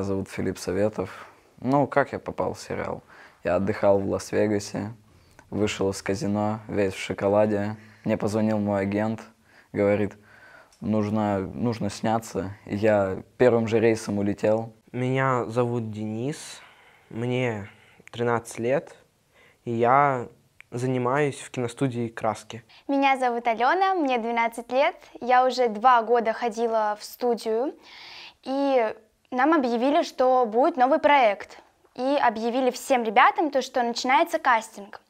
Меня зовут Филипп Советов. Ну, как я попал в сериал? Я отдыхал в Лас-Вегасе, вышел из казино, весь в шоколаде. Мне позвонил мой агент, говорит, нужно, нужно сняться. И я первым же рейсом улетел. Меня зовут Денис, мне 13 лет, и я занимаюсь в киностудии «Краски». Меня зовут Алена, мне 12 лет. Я уже два года ходила в студию, и нам объявили, что будет новый проект. И объявили всем ребятам, то, что начинается кастинг.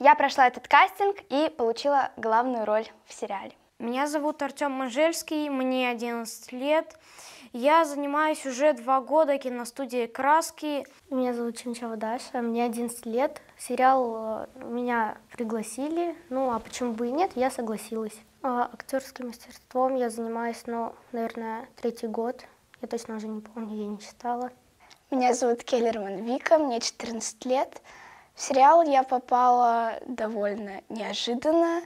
Я прошла этот кастинг и получила главную роль в сериале. Меня зовут Артем Манжельский, мне 11 лет. Я занимаюсь уже два года киностудией «Краски». Меня зовут Чинчава Даша, мне 11 лет. Сериал э, меня пригласили, ну а почему бы и нет, я согласилась. А, актерским мастерством я занимаюсь, ну, наверное, третий год. Я точно уже не помню, я не читала. Меня зовут Келлерман Вика, мне 14 лет. В сериал я попала довольно неожиданно.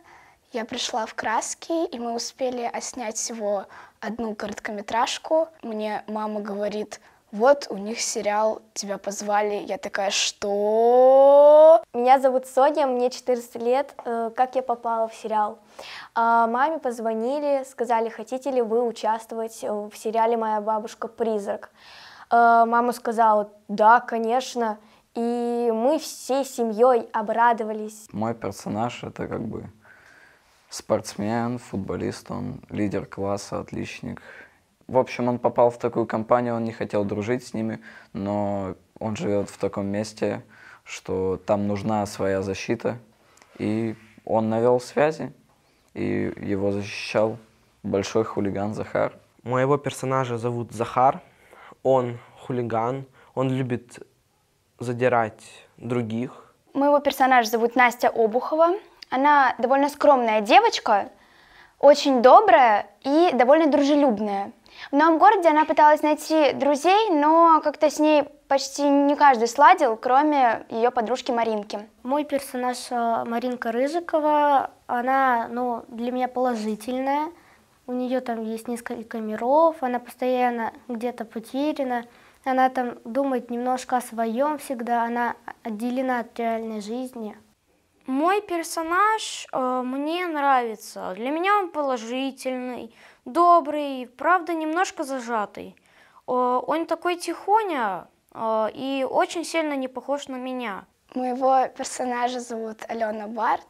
Я пришла в краски, и мы успели оснять всего одну короткометражку. Мне мама говорит, вот у них сериал, тебя позвали. Я такая, что? Меня зовут Соня, мне 14 лет. Э, как я попала в сериал? А, маме позвонили, сказали, хотите ли вы участвовать в сериале «Моя бабушка-призрак». А, мама сказала, да, конечно. И мы всей семьей обрадовались. Мой персонаж — это как бы спортсмен, футболист, он лидер класса, отличник. В общем, он попал в такую компанию, он не хотел дружить с ними, но он живет в таком месте, что там нужна своя защита. И он навел связи, и его защищал большой хулиган Захар. Моего персонажа зовут Захар. Он хулиган, он любит задирать других. Моего персонажа зовут Настя Обухова. Она довольно скромная девочка, очень добрая и довольно дружелюбная. В новом городе она пыталась найти друзей, но как-то с ней почти не каждый сладил, кроме ее подружки Маринки. Мой персонаж э, Маринка Рыжикова, она ну, для меня положительная. У нее там есть несколько миров, она постоянно где-то потеряна. Она там думает немножко о своем всегда, она отделена от реальной жизни. Мой персонаж э, мне нравится. Для меня он положительный, добрый, правда, немножко зажатый. Э, он такой тихоня э, и очень сильно не похож на меня. Моего персонажа зовут Алена Барт.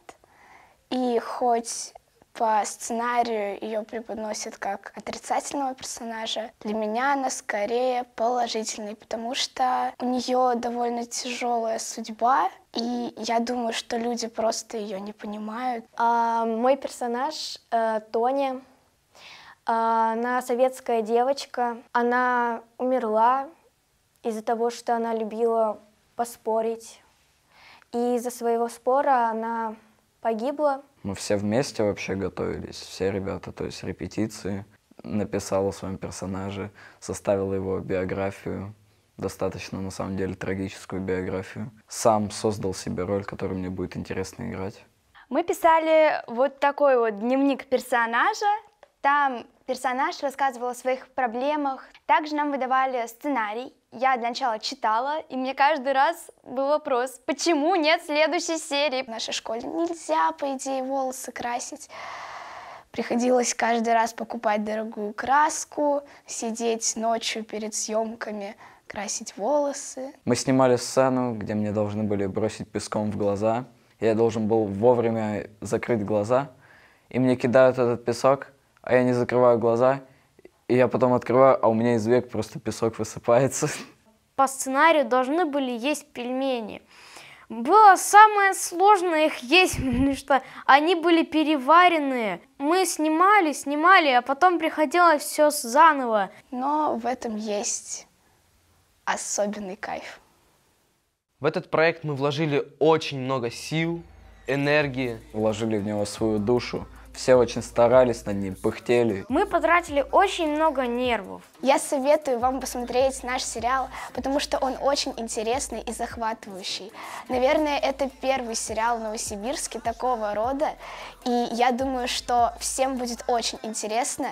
И хоть по сценарию ее преподносят как отрицательного персонажа. Для меня она скорее положительный, потому что у нее довольно тяжелая судьба, и я думаю, что люди просто ее не понимают. А, мой персонаж э, Тоня. А, она советская девочка. Она умерла из-за того, что она любила поспорить. И из-за своего спора она погибло. Мы все вместе вообще готовились, все ребята, то есть репетиции. Написала о своем персонаже, составила его биографию, достаточно, на самом деле, трагическую биографию. Сам создал себе роль, которую мне будет интересно играть. Мы писали вот такой вот дневник персонажа, там персонаж рассказывал о своих проблемах. Также нам выдавали сценарий. Я для начала читала, и мне каждый раз был вопрос, почему нет следующей серии? В нашей школе нельзя, по идее, волосы красить. Приходилось каждый раз покупать дорогую краску, сидеть ночью перед съемками, красить волосы. Мы снимали сцену, где мне должны были бросить песком в глаза. Я должен был вовремя закрыть глаза, и мне кидают этот песок – а я не закрываю глаза, и я потом открываю, а у меня из век просто песок высыпается. По сценарию должны были есть пельмени. Было самое сложное их есть, потому что они были переваренные. Мы снимали, снимали, а потом приходилось все заново. Но в этом есть особенный кайф. В этот проект мы вложили очень много сил, энергии. Вложили в него свою душу. Все очень старались над ним, пыхтели. Мы потратили очень много нервов. Я советую вам посмотреть наш сериал, потому что он очень интересный и захватывающий. Наверное, это первый сериал в Новосибирске такого рода, и я думаю, что всем будет очень интересно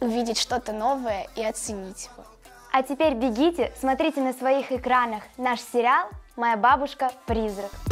увидеть что-то новое и оценить его. А теперь бегите, смотрите на своих экранах наш сериал «Моя бабушка – призрак».